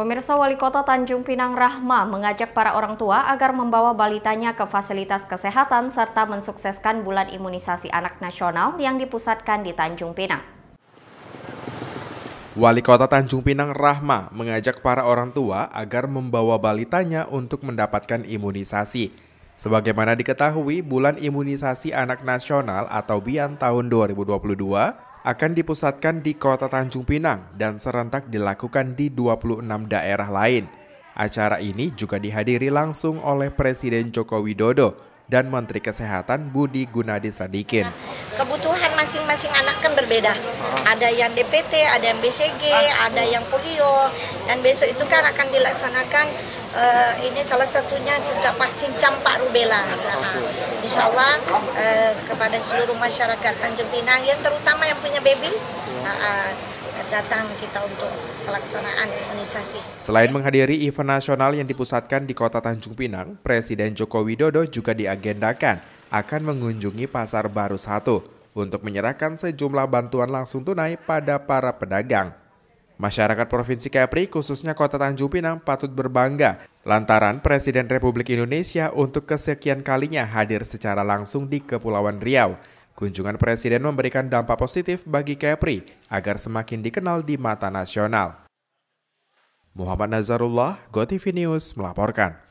Pemirsa Wali Kota Tanjung Pinang Rahma mengajak para orang tua agar membawa balitanya ke fasilitas kesehatan serta mensukseskan bulan imunisasi anak nasional yang dipusatkan di Tanjung Pinang. Wali Kota Tanjung Pinang Rahma mengajak para orang tua agar membawa balitanya untuk mendapatkan imunisasi. Sebagaimana diketahui, bulan imunisasi anak nasional atau BIAN tahun 2022 akan dipusatkan di Kota Tanjung Pinang dan serentak dilakukan di 26 daerah lain. Acara ini juga dihadiri langsung oleh Presiden Joko Widodo dan Menteri Kesehatan Budi Gunadi Sadikin. Kebutuhan masing-masing anak kan berbeda. Ada yang DPT, ada yang BCG, ada yang polio. Dan besok itu kan akan dilaksanakan uh, ini salah satunya juga vaksin campak rubella. Nah, insya Allah uh, eh, kepada seluruh masyarakat Tanjung Pinang, yang terutama yang punya baby, uh, uh, datang kita untuk pelaksanaan imunisasi. Selain menghadiri event nasional yang dipusatkan di kota Tanjung Pinang, Presiden Joko Widodo juga diagendakan akan mengunjungi Pasar Baru 1 untuk menyerahkan sejumlah bantuan langsung tunai pada para pedagang. Masyarakat Provinsi Kepri, khususnya Kota Tanjung Pinang, patut berbangga lantaran Presiden Republik Indonesia untuk kesekian kalinya hadir secara langsung di Kepulauan Riau. Kunjungan Presiden memberikan dampak positif bagi Kepri agar semakin dikenal di mata nasional. Muhammad Nazarullah, GoTV News melaporkan.